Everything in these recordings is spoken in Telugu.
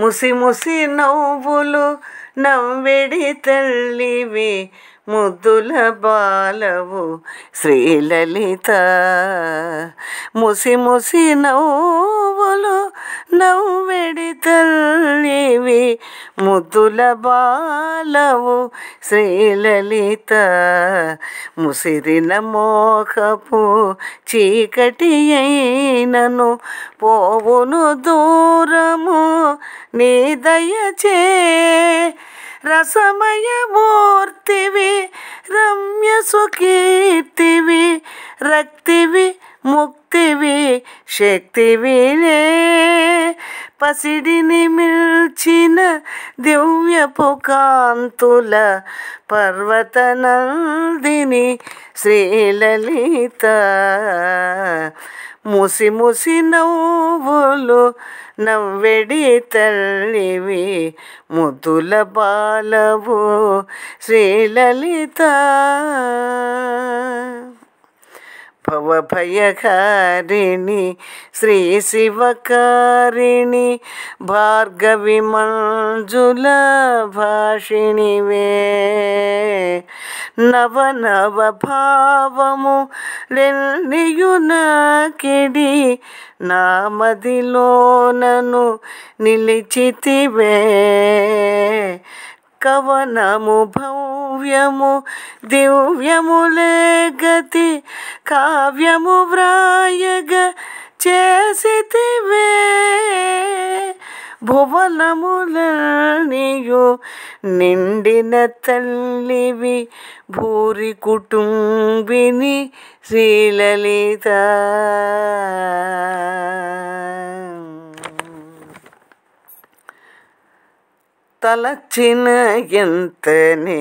ముసి ముసి నవ్వులు నవ్వెడి తల్లివి ముద్దుల బాలవు శ్రీలలిత ముసి ముసి నవ్వు నవ్వులు నవ్వెడి తల్లివి ముద్దుల బాలవు శ్రీలలిత ముసిరిన మోకపు చీకటి అయినను పోవును దూరము నీ దయచే మూర్తివి రమ్య సుకీర్తివి రక్తివి ముక్తివి శక్తివిలే పసిడిని మిల్చిన దివ్యపు కాంతుల పర్వతనందిని శ్రీలలిత ముసి ముసి నవ్వులు నవ్వెడి తల్లివి ముద్దుల బాలవు శ్రీలలిత భవభయకారిణి శ్రీ శివకారిణి భార్గవి మంజుల వే నవ నవ భావము కిడి నామదిలోనను నిలిచితివే కవనము భవ్యము దివ్యములే గతి కావ్యము వ్రాయగ చేసితివే భువనములనియు నిండిన తల్లివి భూరి కుటుంబిని శ్రీలలిత తలచిన ఎంతనే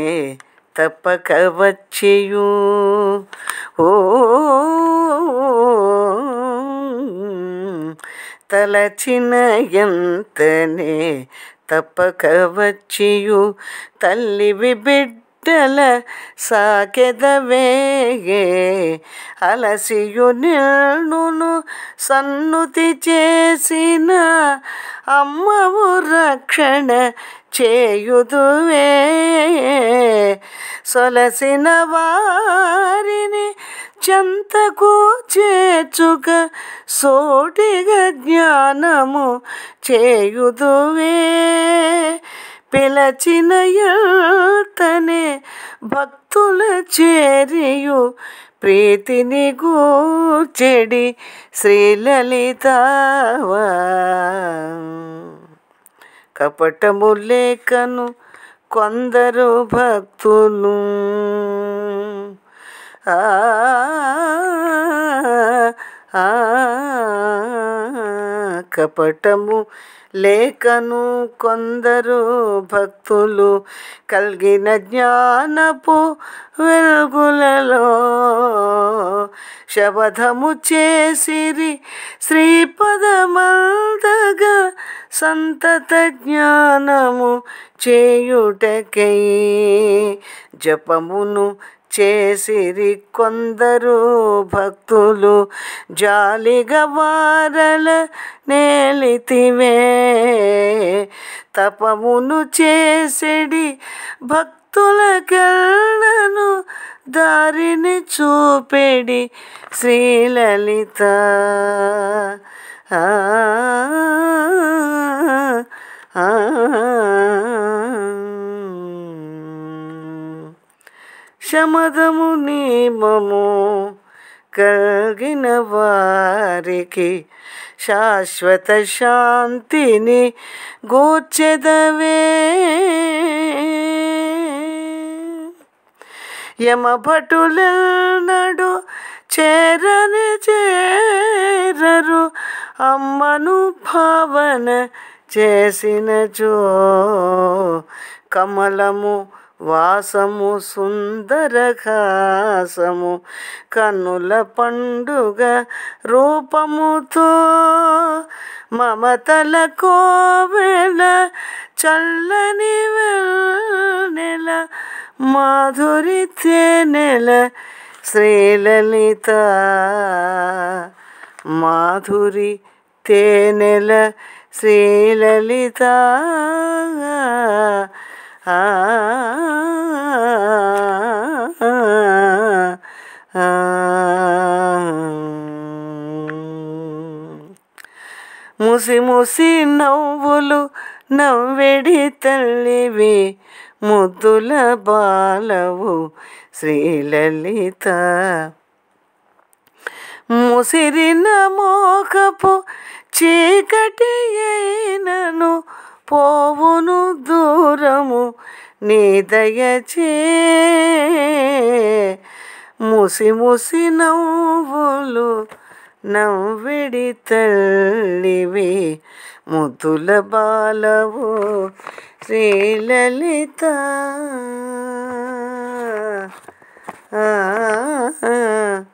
తప్పక వచ్చేయు ఓ తలచిన ఎంతనే తప్పక వచ్చియు తల్లివి బిడ్డల సాకెదవేగే అలసియు నిల్ను సన్నుతి చేసిన అమ్మవు రక్షణ చేయుదువే సొలసిన వారిని చెంతకు చేచుక సోటిగా జ్ఞానము చేయుదువే పిలచిన యతనే భక్తుల చేరియు ప్రీతిని గూచెడి శ్రీలలితవా కపటము లేకను కొందరు భక్తులు ఆ కపటము లేకను కొందరు భక్తులు కలిగిన జ్ఞానపు వెలుగులలో శపథము చేసిరి శ్రీపదమల్దగా సంతత జ్ఞానము చేయుటకై జపమును చేసిరి కొందరు భక్తులు జాలిగా వారల నేలితివే తపమును చేసిడి భక్తు తొలకెళ్ళను దారిని చూపెడి శ్రీలలిత శమదము నియమము కలిగిన వారికి శాశ్వత శాంతిని గోచెదవే యమభటులెన్నడు చేరని చేరరు అమ్మను భావన చేసినచో కమలము వాసము సుందరఘాసము కన్నుల పండుగ రూపముతో మమతల కోవెల చల్లని నెల మాధురి తేనెల శ్రీలలిత మాధురి తేనెల శ్రీలలిత ఆ ముసి ముసి నవ్వులు నవ్వెడి తల్లివి ముద్దుల బాలవు శ్రీలలిత ముసిరిన మోకపు చీకటి అయినను పోవును దూరము నీ దయచే ముసి ముసి నవ్వులు నవ్విడి తల్లివి ముతుల బాలవు శ్రీలలిత ఆ